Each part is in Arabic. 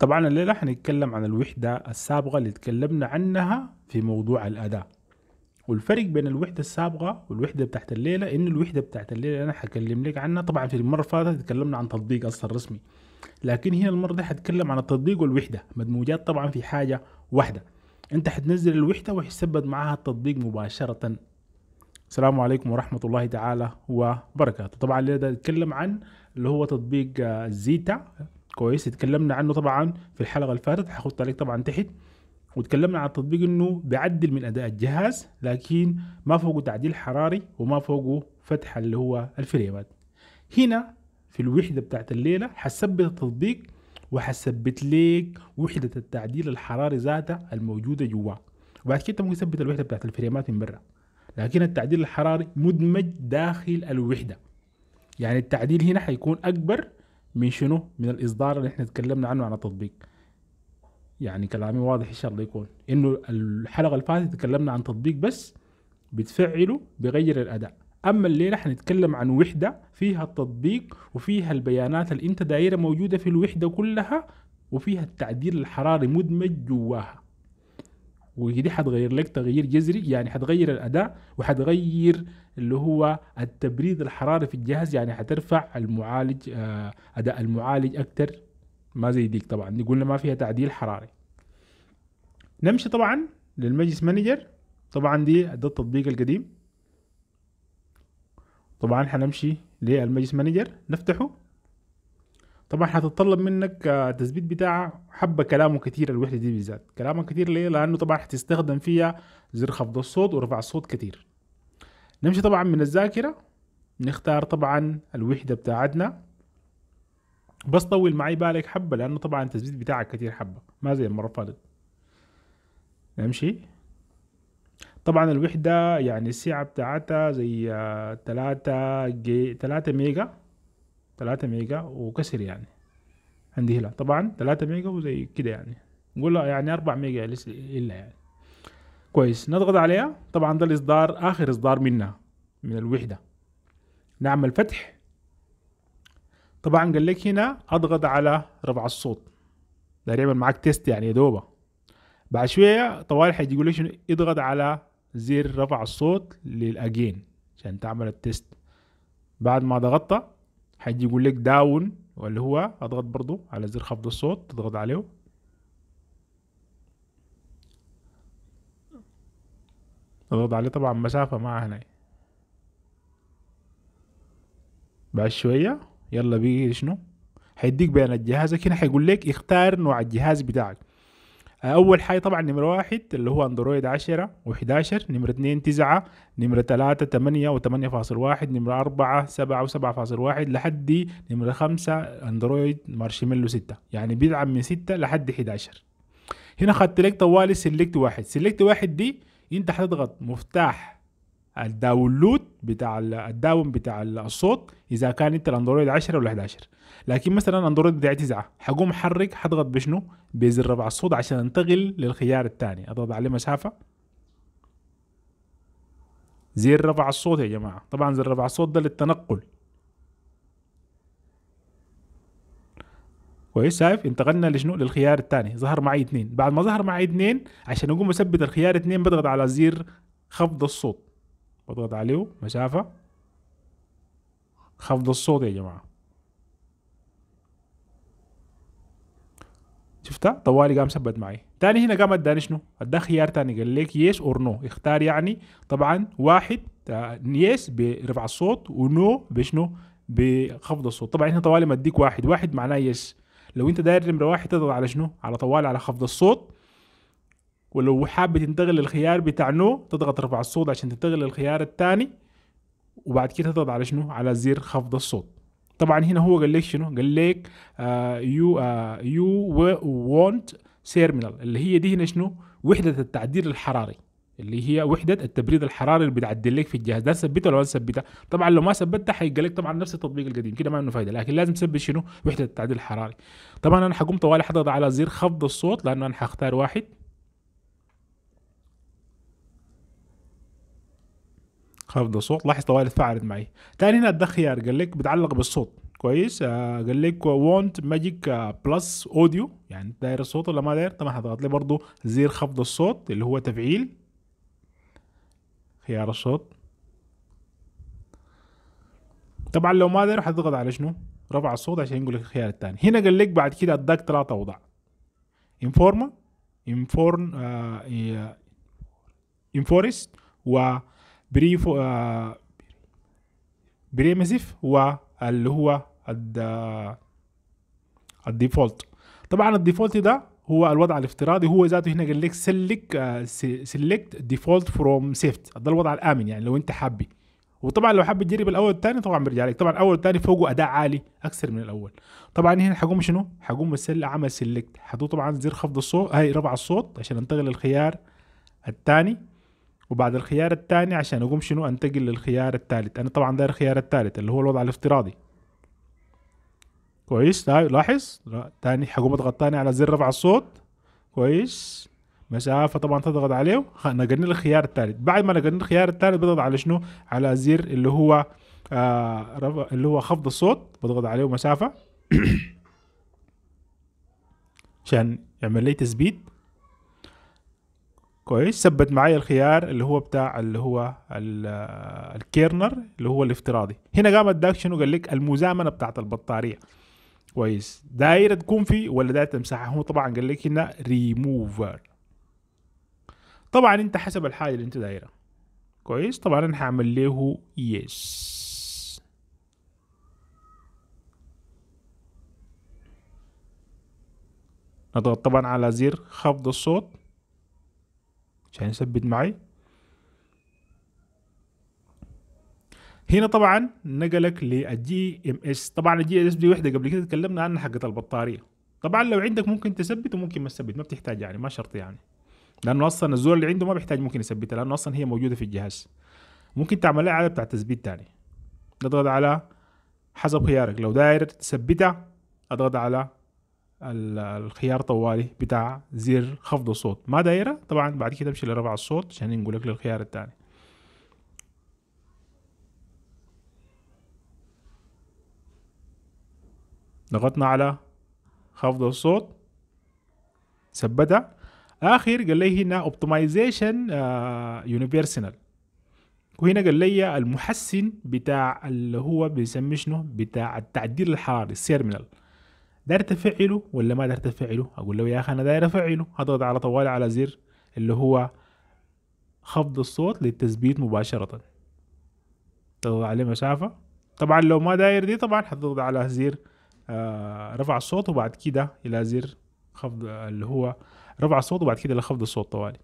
طبعا الليلة حنتكلم عن الوحدة السابقة اللي اتكلمنا عنها في موضوع الأداء والفرق بين الوحدة السابقة والوحدة بتاعت الليلة إن الوحدة بتاعت الليلة أنا حكلم لك عنها طبعا في المرة فاتت تكلمنا عن تطبيق أصلا رسمي لكن هنا المرة دي حتكلم عن التطبيق والوحدة مدموجات طبعا في حاجة واحدة أنت حتنزل الوحدة وحيثبت معاها التطبيق مباشرة السلام عليكم ورحمة الله تعالى وبركاته طبعا الليلة ده أتكلم عن اللي هو تطبيق زيتا كويس اتكلمنا عنه طبعا في الحلقه اللي فاتت هحط عليك طبعا تحت وتكلمنا عن التطبيق انه بيعدل من اداء الجهاز لكن ما فوقه تعديل حراري وما فوقه فتح اللي هو الفريمات هنا في الوحده بتاعت الليله حثبت التطبيق وحثبت ليك وحده التعديل الحراري ذاتها الموجوده جواه وبعد كده ممكن تثبت الوحده بتاعت الفريمات من برا لكن التعديل الحراري مدمج داخل الوحده يعني التعديل هنا حيكون اكبر من شنو؟ من الاصدار اللي احنا تكلمنا عنه عن التطبيق يعني كلامي واضح ان شاء الله يكون انه الحلقه اللي فاتت تكلمنا عن تطبيق بس بتفعله بغير الاداء اما الليله حنتكلم عن وحده فيها التطبيق وفيها البيانات اللي انت دايره موجوده في الوحده كلها وفيها التعديل الحراري مدمج جواها ودي حتغير لك تغيير جذري يعني حتغير الاداء وحتغير اللي هو التبريد الحراري في الجهاز يعني حترفع المعالج آه، اداء المعالج اكثر ما زي ديك طبعا دي قلنا ما فيها تعديل حراري نمشي طبعا للمجلس مانجر طبعا دي ده التطبيق القديم طبعا حنمشي للمجلس مانجر نفتحه طبعا هتتطلب منك آه، تثبيت بتاع حبه كلامه كتير الوحده دي بالذات كلامه كتير ليه لانه طبعا هتستخدم فيها زر خفض الصوت ورفع الصوت كتير نمشي طبعا من الذاكره نختار طبعا الوحده بتاعتنا بس طول معي بالك حبه لانه طبعا التثبيت بتاعك كتير حبه ما زي المره فاتت نمشي طبعا الوحده يعني السعه بتاعتها زي 3 آه، جي 3 ميجا 3 ميجا وكسر يعني عندي هنا طبعا 3 ميجا وزي كده يعني نقول له يعني 4 ميجا الا يعني كويس نضغط عليها طبعا ده الاصدار اخر اصدار منها من الوحده نعمل فتح طبعا قال لك هنا اضغط على رفع الصوت ده يعمل معاك تيست يعني يا دوبه بعد شويه طوال حيجي يقول لك اضغط على زر رفع الصوت للاجين عشان تعمل التيست بعد ما ضغطت هيجي يقول لك داون واللي هو اضغط برضو على زر خفض الصوت تضغط عليه اضغط عليه طبعا مسافة مع هنا بعد شوية يلا بيجي شنو هيديك بيانات جهازك هنا هيقول لك اختار نوع الجهاز بتاعك اول حاجه طبعا نمره واحد اللي هو اندرويد 10 و11 نمره 2 9 نمره 3 8 و8.1 نمره 4 7 و7.1 لحد نمره 5 اندرويد مارشميلو 6 يعني بيلعب من 6 لحد 11 هنا خدت لك طوالي سيلكت واحد سيلكت واحد دي انت هتضغط مفتاح الداونلود بتاع الداون بتاع الصوت اذا كان انت الاندرويد 10 ولا 11 لكن مثلا اندرويد بتاعي 9 حقوم احرك حضغط بشنو بزر رفع الصوت عشان انتقل للخيار الثاني اضغط عليه مسافه زر رفع الصوت يا جماعه طبعا زر رفع الصوت ده للتنقل كويس شايف انتقلنا لشنو للخيار الثاني ظهر معي اثنين بعد ما ظهر معي اثنين عشان اقوم اثبت الخيار اثنين بضغط على زر خفض الصوت واضغط عليه مسافة خفض الصوت يا جماعة شفتها طوالي قام ثبت معي تاني هنا قام اداني شنو ادى خيار تاني قال لك يس اور نو اختار يعني طبعا واحد يس برفع الصوت ونو بشنو بخفض الصوت طبعا هنا طوالي ما اديك واحد واحد معناه يس لو انت داير نمره واحد تضغط على شنو على طوالي على خفض الصوت ولو حابب تنتقل للخيار بتاع نو تضغط رفع الصوت عشان تنتقل للخيار الثاني وبعد كده تضغط على شنو على زر خفض الصوت طبعا هنا هو قال لك شنو قال لك يو يو وونت سيرمينال اللي هي دي هنا شنو وحده التعديل الحراري اللي هي وحده التبريد الحراري اللي بتعدل لك في الجهاز ده ثبتها ولا ما ثبتها طبعا لو ما ثبتها هيقول لك طبعا نفس التطبيق القديم كده ما له فايده لكن لازم تثبت شنو وحده التعديل الحراري طبعا انا حقوم طوالي حضغط على زر خفض الصوت لانه انا حختار واحد خفض الصوت لاحظ طوال اتفاعلت معي تاني هنا ده خيار قال لك بتعلق بالصوت كويس آه قال لك وونت ماجيك بلس اوديو يعني داير الصوت ولا ما داير طبعا هضغط لي برضه زر خفض الصوت اللي هو تفعيل خيار الصوت طبعا لو ما داير حتضغط على شنو رفع الصوت عشان يقول لك الخيار الثاني هنا قال لك بعد كده اداك ثلاثة اوضاع انفورما انفورن انفورست و بريفو آه هو واللي هو آه، الديفولت طبعا الديفولت ده هو الوضع الافتراضي هو ذاته هنا قال لك سلك سيلكت ديفولت فروم سيفت ده الوضع الامن يعني لو انت حابي وطبعا لو حابب تجرب الاول والثاني طبعا بيرجع لك طبعا الاول والثاني فوقه اداء عالي اكثر من الاول طبعا هنا حقوم شنو حقوم بسل عمل سيلكت حطوه طبعا زر خفض الصوت هاي رفع الصوت عشان انتقل للخيار الثاني وبعد الخيار الثاني عشان اقوم شنو انتقل للخيار الثالث انا طبعا داير الخيار الثالث اللي هو الوضع الافتراضي كويس طيب، لاحظ ثاني حقوم اضغط ثاني على زر رفع الصوت كويس مسافه طبعا تضغط عليه نقلني للخيار الثالث بعد ما نقلني الخيار الثالث بضغط على شنو على زر اللي هو آه رفع اللي هو خفض الصوت بضغط عليه مسافه عشان يعمل لي تثبيت كويس ثبت معايا الخيار اللي هو بتاع اللي هو الكيرنر اللي هو الافتراضي هنا قام اداك شنو قال لك المزامنه بتاعت البطاريه كويس دايره تكون في ولا دايره تمسحها هو طبعا قال لك هنا ريموفر طبعا انت حسب الحاجه اللي انت دايره كويس طبعا انا هعمل له يس نضغط طبعا على زر خفض الصوت عشان يثبت معي هنا طبعا نقلك للجي ام اس طبعا الجي ام اس دي وحده قبل كده تكلمنا عنها حقت البطاريه طبعا لو عندك ممكن تثبت وممكن ما تثبت ما بتحتاج يعني ما شرط يعني لانه اصلا الزول اللي عنده ما بيحتاج ممكن يثبتها لانه اصلا هي موجوده في الجهاز ممكن تعمل لها اعاده بتاع تثبيت ثاني نضغط على حسب خيارك لو داير تثبتها اضغط على الخيار طوالي بتاع زر خفض الصوت ما دايره طبعا بعد كده امشي لرفع الصوت عشان نقول لك للخيار الثاني ضغطنا على خفض الصوت ثبتها اخر قال لي هنا اوبتمايزيشن آه، يونيفرسال وهنا قال لي المحسن بتاع اللي هو بيسمي شنو بتاع التعديل الحراري السيرمينال داير تفعله ولا ما داير تفعله اقول له يا اخي انا داير افعله هضغط على طوالي على زر اللي هو خفض الصوت للتثبيت مباشرة تضغط عليه مسافة طبعا لو ما داير دي طبعا هتضغط على زر آه، رفع الصوت وبعد كده الى زر خفض آه، اللي هو رفع الصوت وبعد كده لخفض الصوت طوالي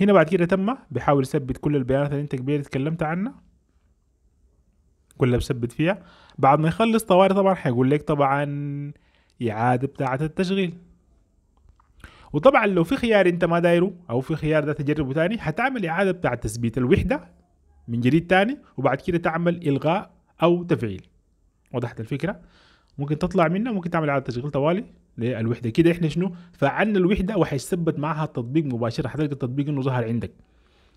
هنا بعد كده تم بيحاول يثبت كل البيانات اللي انت كبير اتكلمت عنها كلها بثبت فيها بعد ما يخلص طوالي طبعا هيقول لك طبعا إعادة بتاعة التشغيل وطبعا لو في خيار انت ما دايره او في خيار ده تجربه تاني هتعمل اعادة بتاع تثبيت الوحدة من جديد تاني وبعد كده تعمل الغاء او تفعيل وضحت الفكرة ممكن تطلع منها ممكن تعمل اعادة تشغيل طوالي للوحدة كده احنا شنو فعلنا الوحدة وحيثبت معها التطبيق مباشرة حتلقى التطبيق انه ظهر عندك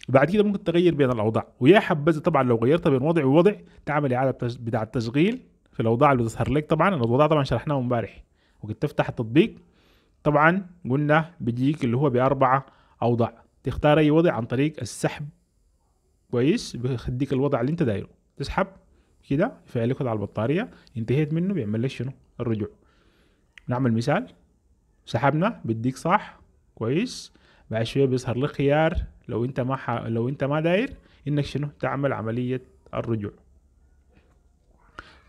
وبعد كده ممكن تغير بين الاوضاع ويا حبذا طبعا لو غيرتها بين وضع ووضع تعمل اعادة بتاع التشغيل في الاوضاع اللي بتظهر لك طبعا الاوضاع طبعا شرحناها امبارح وقت تفتح التطبيق طبعا قلنا بيجيك اللي هو بأربعة أوضاع تختار أي وضع عن طريق السحب كويس بيخديك الوضع اللي أنت دايره تسحب كده يفعل لك على البطارية انتهيت منه بيعمل لك شنو الرجوع نعمل مثال سحبنا بديك صح كويس بعد شوية بيظهر لك خيار لو أنت ما ح... لو أنت ما داير إنك شنو تعمل عملية الرجوع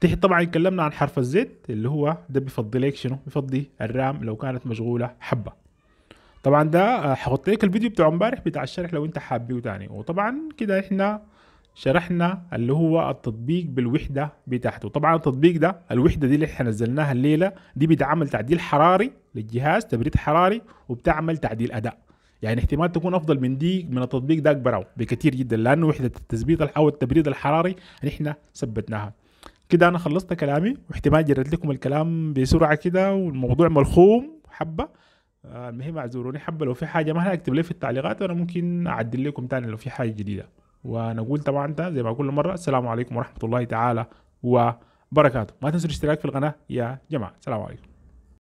تحت طبعا اتكلمنا عن حرف الزيت اللي هو ده بيفضي لك شنو بيفضي الرام لو كانت مشغوله حبه طبعا ده آه، حاطط لك الفيديو بتاع امبارح بتاع الشرح لو انت حابه تاني وطبعا كده احنا شرحنا اللي هو التطبيق بالوحده بتاعته طبعا التطبيق ده الوحده دي اللي احنا نزلناها الليله دي بتعمل تعديل حراري للجهاز تبريد حراري وبتعمل تعديل اداء يعني احتمال تكون افضل من دي من التطبيق ده اكبر بكثير جدا لانه وحده التثبيت او التبريد الحراري احنا ثبتناها كده انا خلصت كلامي واحتمال جرت لكم الكلام بسرعه كده والموضوع ملخوم حبه آه، المهم اعذروني حبه لو في حاجه ما اكتب لي في التعليقات وانا ممكن اعدل لكم تاني لو في حاجه جديده ونقول طبعا انت زي ما كل مره السلام عليكم ورحمه الله تعالى وبركاته ما تنسوا الاشتراك في القناه يا جماعه السلام عليكم